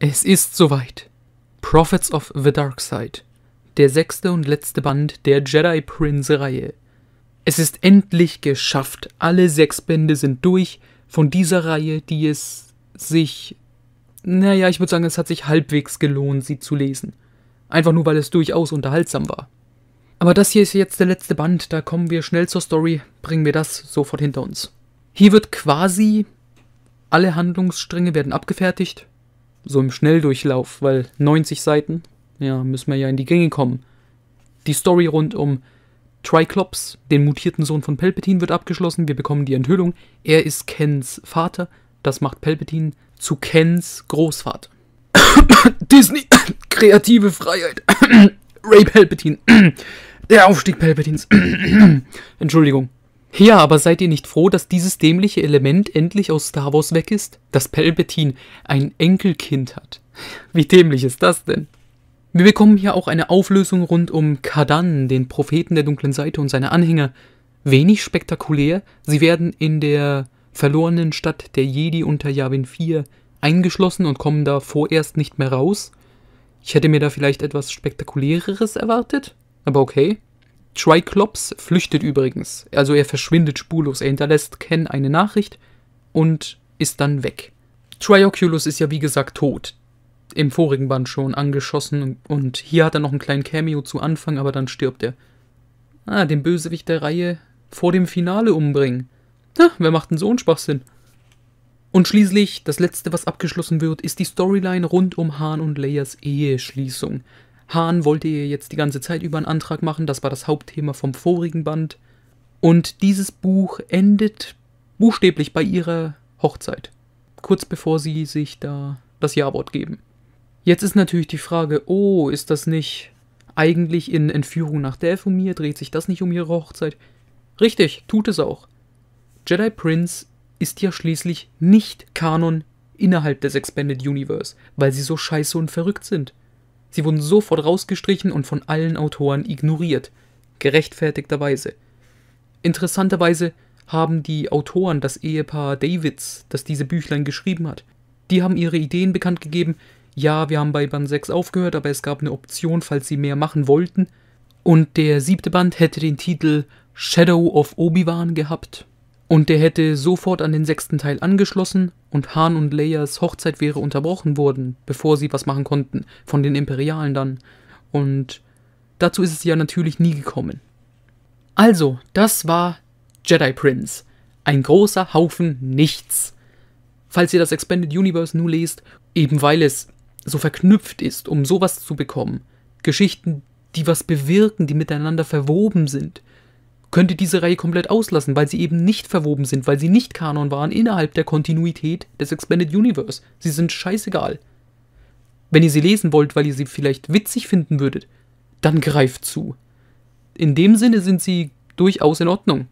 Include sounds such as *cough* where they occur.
Es ist soweit. Prophets of the Dark Side. Der sechste und letzte Band der Jedi Prince Reihe. Es ist endlich geschafft. Alle sechs Bände sind durch von dieser Reihe, die es sich. Naja, ich würde sagen, es hat sich halbwegs gelohnt, sie zu lesen. Einfach nur, weil es durchaus unterhaltsam war. Aber das hier ist jetzt der letzte Band, da kommen wir schnell zur Story, bringen wir das sofort hinter uns. Hier wird quasi alle Handlungsstränge werden abgefertigt, so im Schnelldurchlauf, weil 90 Seiten, ja, müssen wir ja in die Gänge kommen. Die Story rund um Triclops, den mutierten Sohn von Palpatine, wird abgeschlossen. Wir bekommen die Enthüllung. Er ist Kens Vater. Das macht Palpatine zu Kens Großvater. *coughs* Disney, *coughs* kreative Freiheit. *coughs* Ray Palpatine, der Aufstieg Palpatines. Entschuldigung. Ja, aber seid ihr nicht froh, dass dieses dämliche Element endlich aus Star Wars weg ist? Dass Palpatine ein Enkelkind hat. Wie dämlich ist das denn? Wir bekommen hier auch eine Auflösung rund um Kadan, den Propheten der dunklen Seite und seine Anhänger. Wenig spektakulär, sie werden in der verlorenen Stadt der Jedi unter Yavin 4 eingeschlossen und kommen da vorerst nicht mehr raus. Ich hätte mir da vielleicht etwas Spektakuläreres erwartet, aber okay. Triclops flüchtet übrigens, also er verschwindet spurlos. Er hinterlässt Ken eine Nachricht und ist dann weg. Trioculus ist ja wie gesagt tot. Im vorigen Band schon angeschossen und hier hat er noch einen kleinen Cameo zu Anfang, aber dann stirbt er. Ah, den Bösewicht der Reihe vor dem Finale umbringen. Ha, wer macht denn so einen Spaßsinn? Und schließlich, das letzte, was abgeschlossen wird, ist die Storyline rund um Hahn und Leias Eheschließung. Hahn wollte ihr jetzt die ganze Zeit über einen Antrag machen, das war das Hauptthema vom vorigen Band. Und dieses Buch endet buchstäblich bei ihrer Hochzeit, kurz bevor sie sich da das Ja-Wort geben. Jetzt ist natürlich die Frage, oh, ist das nicht eigentlich in Entführung nach Delphomir? Dreht sich das nicht um ihre Hochzeit? Richtig, tut es auch. Jedi Prince ist ja schließlich nicht Kanon innerhalb des Expanded Universe, weil sie so scheiße und verrückt sind. Sie wurden sofort rausgestrichen und von allen Autoren ignoriert, gerechtfertigterweise. Interessanterweise haben die Autoren das Ehepaar Davids, das diese Büchlein geschrieben hat. Die haben ihre Ideen bekannt gegeben, ja, wir haben bei Band 6 aufgehört, aber es gab eine Option, falls sie mehr machen wollten. Und der siebte Band hätte den Titel Shadow of Obi-Wan gehabt. Und der hätte sofort an den sechsten Teil angeschlossen und Han und Leias Hochzeit wäre unterbrochen worden, bevor sie was machen konnten, von den Imperialen dann. Und dazu ist es ja natürlich nie gekommen. Also, das war Jedi Prince. Ein großer Haufen nichts. Falls ihr das Expanded Universe nun lest, eben weil es so verknüpft ist, um sowas zu bekommen. Geschichten, die was bewirken, die miteinander verwoben sind, könnte diese Reihe komplett auslassen, weil sie eben nicht verwoben sind, weil sie nicht Kanon waren innerhalb der Kontinuität des Expanded Universe. Sie sind scheißegal. Wenn ihr sie lesen wollt, weil ihr sie vielleicht witzig finden würdet, dann greift zu. In dem Sinne sind sie durchaus in Ordnung.